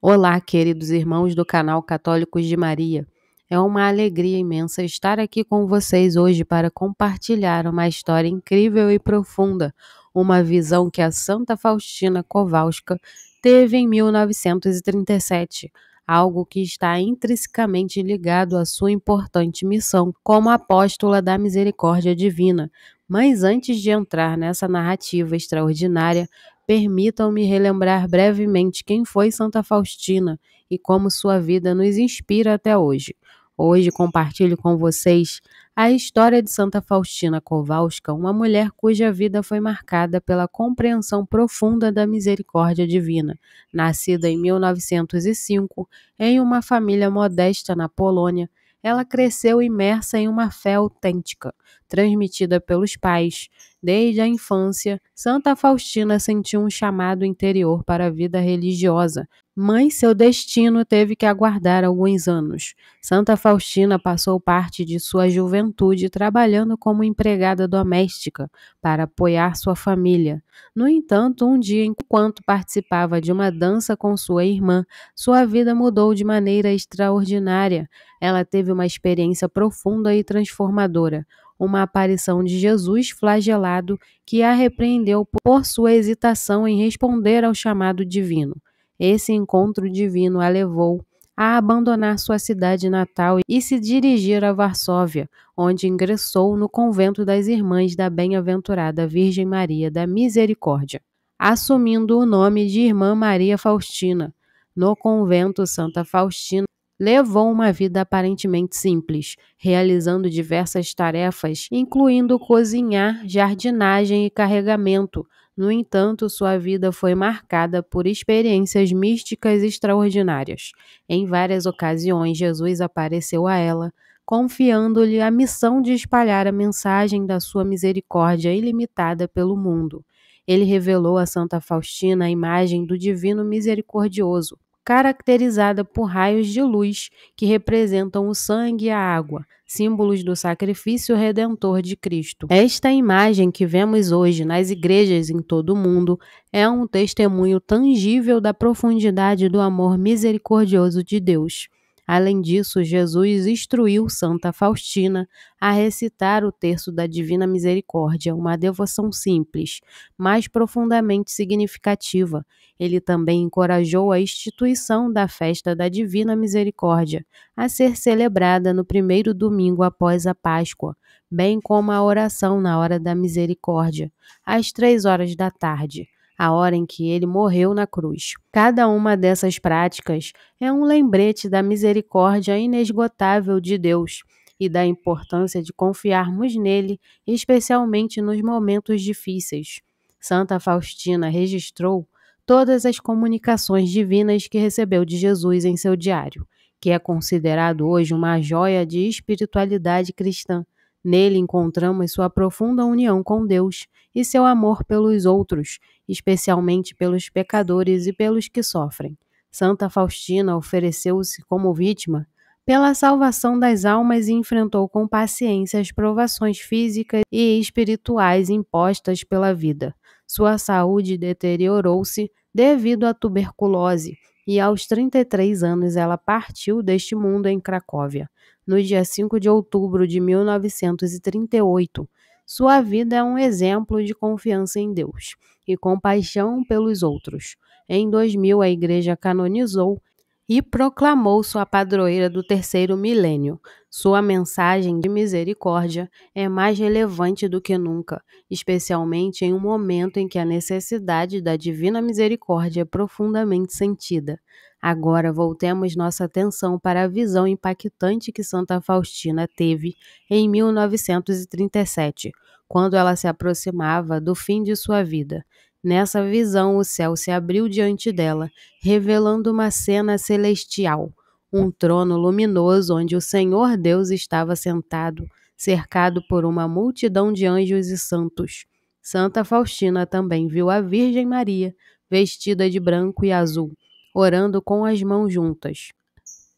Olá, queridos irmãos do canal Católicos de Maria. É uma alegria imensa estar aqui com vocês hoje para compartilhar uma história incrível e profunda, uma visão que a Santa Faustina Kowalska teve em 1937, algo que está intrinsecamente ligado à sua importante missão como apóstola da misericórdia divina. Mas antes de entrar nessa narrativa extraordinária, permitam-me relembrar brevemente quem foi Santa Faustina e como sua vida nos inspira até hoje. Hoje compartilho com vocês a história de Santa Faustina Kowalska, uma mulher cuja vida foi marcada pela compreensão profunda da misericórdia divina. Nascida em 1905 em uma família modesta na Polônia, ela cresceu imersa em uma fé autêntica, transmitida pelos pais. Desde a infância, Santa Faustina sentiu um chamado interior para a vida religiosa, Mãe, seu destino teve que aguardar alguns anos. Santa Faustina passou parte de sua juventude trabalhando como empregada doméstica para apoiar sua família. No entanto, um dia, enquanto participava de uma dança com sua irmã, sua vida mudou de maneira extraordinária. Ela teve uma experiência profunda e transformadora uma aparição de Jesus flagelado que a repreendeu por sua hesitação em responder ao chamado divino. Esse encontro divino a levou a abandonar sua cidade natal e se dirigir a Varsóvia, onde ingressou no convento das Irmãs da Bem-aventurada Virgem Maria da Misericórdia, assumindo o nome de Irmã Maria Faustina. No convento Santa Faustina, levou uma vida aparentemente simples, realizando diversas tarefas, incluindo cozinhar, jardinagem e carregamento, no entanto, sua vida foi marcada por experiências místicas extraordinárias. Em várias ocasiões, Jesus apareceu a ela, confiando-lhe a missão de espalhar a mensagem da sua misericórdia ilimitada pelo mundo. Ele revelou a Santa Faustina a imagem do Divino Misericordioso, caracterizada por raios de luz que representam o sangue e a água, símbolos do sacrifício redentor de Cristo. Esta imagem que vemos hoje nas igrejas em todo o mundo é um testemunho tangível da profundidade do amor misericordioso de Deus. Além disso, Jesus instruiu Santa Faustina a recitar o terço da Divina Misericórdia, uma devoção simples, mas profundamente significativa. Ele também encorajou a instituição da festa da Divina Misericórdia, a ser celebrada no primeiro domingo após a Páscoa, bem como a oração na hora da misericórdia, às três horas da tarde a hora em que ele morreu na cruz. Cada uma dessas práticas é um lembrete da misericórdia inesgotável de Deus e da importância de confiarmos nele, especialmente nos momentos difíceis. Santa Faustina registrou todas as comunicações divinas que recebeu de Jesus em seu diário, que é considerado hoje uma joia de espiritualidade cristã Nele encontramos sua profunda união com Deus e seu amor pelos outros, especialmente pelos pecadores e pelos que sofrem. Santa Faustina ofereceu-se como vítima pela salvação das almas e enfrentou com paciência as provações físicas e espirituais impostas pela vida. Sua saúde deteriorou-se devido à tuberculose e aos 33 anos ela partiu deste mundo em Cracóvia, no dia 5 de outubro de 1938. Sua vida é um exemplo de confiança em Deus e compaixão pelos outros. Em 2000, a igreja canonizou e proclamou sua padroeira do terceiro milênio. Sua mensagem de misericórdia é mais relevante do que nunca, especialmente em um momento em que a necessidade da divina misericórdia é profundamente sentida. Agora voltemos nossa atenção para a visão impactante que Santa Faustina teve em 1937, quando ela se aproximava do fim de sua vida. Nessa visão, o céu se abriu diante dela, revelando uma cena celestial, um trono luminoso onde o Senhor Deus estava sentado, cercado por uma multidão de anjos e santos. Santa Faustina também viu a Virgem Maria, vestida de branco e azul, orando com as mãos juntas.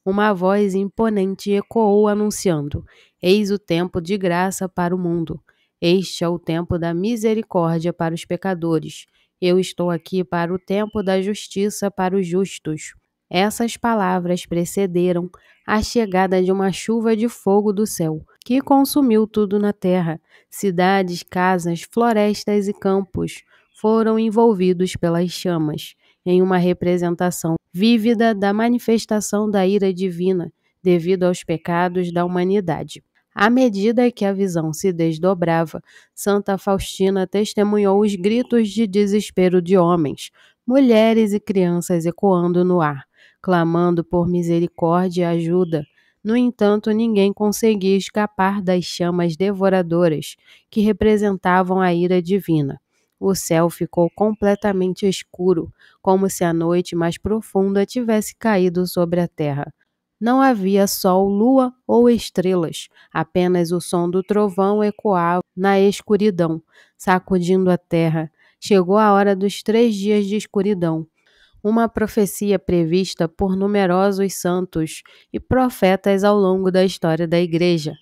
Uma voz imponente ecoou anunciando: Eis o tempo de graça para o mundo. Este é o tempo da misericórdia para os pecadores. Eu estou aqui para o tempo da justiça para os justos. Essas palavras precederam a chegada de uma chuva de fogo do céu, que consumiu tudo na terra. Cidades, casas, florestas e campos foram envolvidos pelas chamas, em uma representação vívida da manifestação da ira divina devido aos pecados da humanidade. À medida que a visão se desdobrava, Santa Faustina testemunhou os gritos de desespero de homens, mulheres e crianças ecoando no ar, clamando por misericórdia e ajuda. No entanto, ninguém conseguia escapar das chamas devoradoras que representavam a ira divina. O céu ficou completamente escuro, como se a noite mais profunda tivesse caído sobre a terra. Não havia sol, lua ou estrelas, apenas o som do trovão ecoava na escuridão, sacudindo a terra. Chegou a hora dos três dias de escuridão uma profecia prevista por numerosos santos e profetas ao longo da história da Igreja.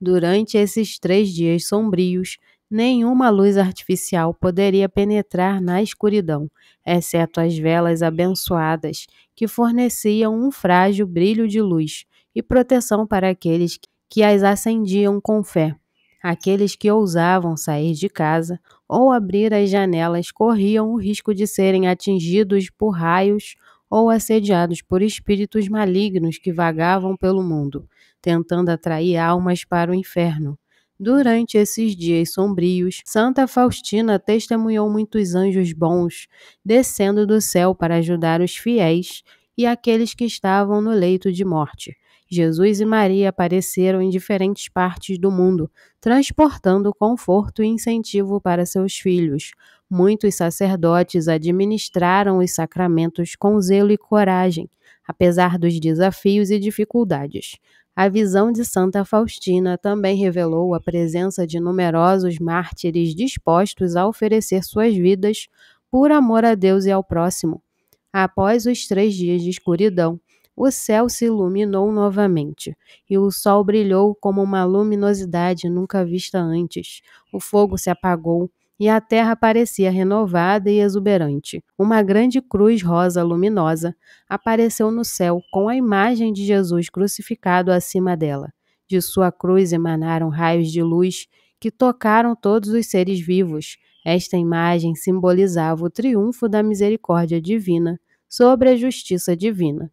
Durante esses três dias sombrios, Nenhuma luz artificial poderia penetrar na escuridão, exceto as velas abençoadas, que forneciam um frágil brilho de luz e proteção para aqueles que as acendiam com fé. Aqueles que ousavam sair de casa ou abrir as janelas corriam o risco de serem atingidos por raios ou assediados por espíritos malignos que vagavam pelo mundo, tentando atrair almas para o inferno. Durante esses dias sombrios, Santa Faustina testemunhou muitos anjos bons descendo do céu para ajudar os fiéis e aqueles que estavam no leito de morte. Jesus e Maria apareceram em diferentes partes do mundo, transportando conforto e incentivo para seus filhos. Muitos sacerdotes administraram os sacramentos com zelo e coragem, apesar dos desafios e dificuldades. A visão de Santa Faustina também revelou a presença de numerosos mártires dispostos a oferecer suas vidas por amor a Deus e ao próximo. Após os três dias de escuridão, o céu se iluminou novamente, e o sol brilhou como uma luminosidade nunca vista antes. O fogo se apagou, e a terra parecia renovada e exuberante. Uma grande cruz rosa luminosa apareceu no céu com a imagem de Jesus crucificado acima dela. De sua cruz emanaram raios de luz que tocaram todos os seres vivos. Esta imagem simbolizava o triunfo da misericórdia divina sobre a justiça divina.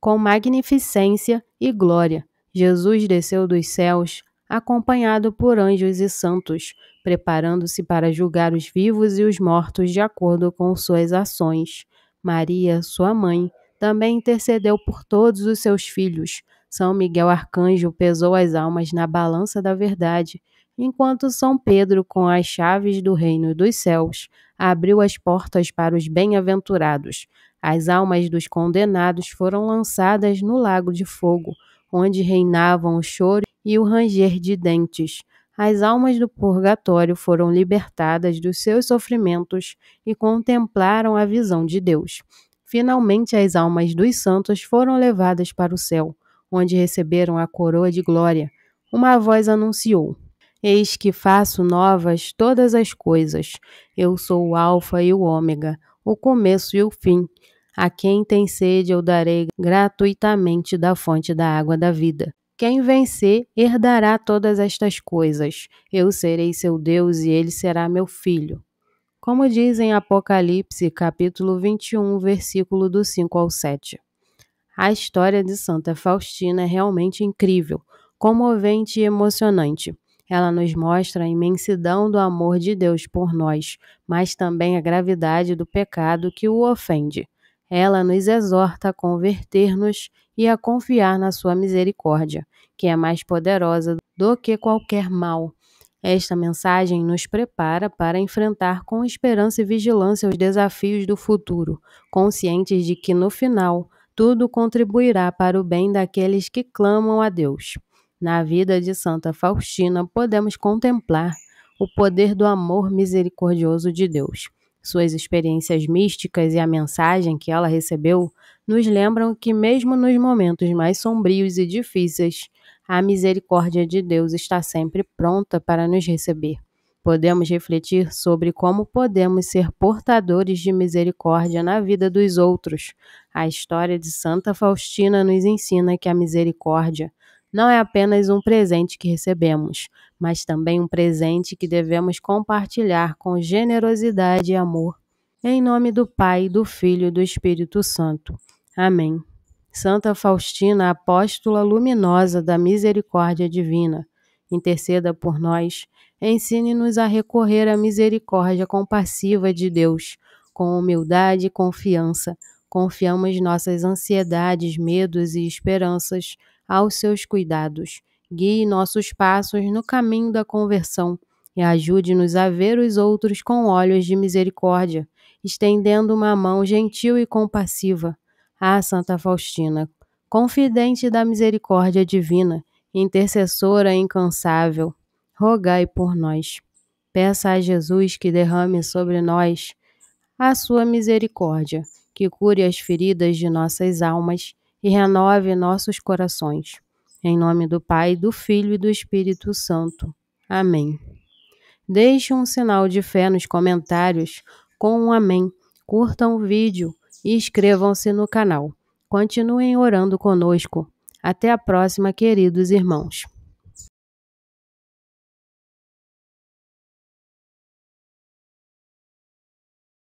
Com magnificência e glória, Jesus desceu dos céus acompanhado por anjos e santos, preparando-se para julgar os vivos e os mortos de acordo com suas ações. Maria, sua mãe, também intercedeu por todos os seus filhos. São Miguel Arcanjo pesou as almas na balança da verdade, enquanto São Pedro, com as chaves do reino dos céus, abriu as portas para os bem-aventurados. As almas dos condenados foram lançadas no lago de fogo, onde reinavam o choro e o ranger de dentes. As almas do purgatório foram libertadas dos seus sofrimentos e contemplaram a visão de Deus. Finalmente, as almas dos santos foram levadas para o céu, onde receberam a coroa de glória. Uma voz anunciou: Eis que faço novas todas as coisas. Eu sou o Alfa e o Ômega, o começo e o fim. A quem tem sede eu darei gratuitamente da fonte da água da vida. Quem vencer herdará todas estas coisas. Eu serei seu Deus e ele será meu filho. Como diz em Apocalipse, capítulo 21, versículo do 5 ao 7. A história de Santa Faustina é realmente incrível, comovente e emocionante. Ela nos mostra a imensidão do amor de Deus por nós, mas também a gravidade do pecado que o ofende ela nos exorta a converter-nos e a confiar na sua misericórdia, que é mais poderosa do que qualquer mal. Esta mensagem nos prepara para enfrentar com esperança e vigilância os desafios do futuro, conscientes de que no final tudo contribuirá para o bem daqueles que clamam a Deus. Na vida de Santa Faustina, podemos contemplar o poder do amor misericordioso de Deus suas experiências místicas e a mensagem que ela recebeu nos lembram que, mesmo nos momentos mais sombrios e difíceis, a misericórdia de Deus está sempre pronta para nos receber. Podemos refletir sobre como podemos ser portadores de misericórdia na vida dos outros. A história de Santa Faustina nos ensina que a misericórdia não é apenas um presente que recebemos, mas também um presente que devemos compartilhar com generosidade e amor. Em nome do Pai, do Filho e do Espírito Santo. Amém. Santa Faustina, apóstola luminosa da misericórdia divina, interceda por nós, ensine-nos a recorrer à misericórdia compassiva de Deus, com humildade e confiança. Confiamos nossas ansiedades, medos e esperanças aos seus cuidados. Guie nossos passos no caminho da conversão e ajude-nos a ver os outros com olhos de misericórdia, estendendo uma mão gentil e compassiva. Ah, Santa Faustina, confidente da misericórdia divina, intercessora incansável, rogai por nós. Peça a Jesus que derrame sobre nós a sua misericórdia, que cure as feridas de nossas almas e renove nossos corações. Em nome do Pai, do Filho e do Espírito Santo. Amém. Deixe um sinal de fé nos comentários com um amém. Curtam o vídeo e inscrevam-se no canal. Continuem orando conosco. Até a próxima, queridos irmãos.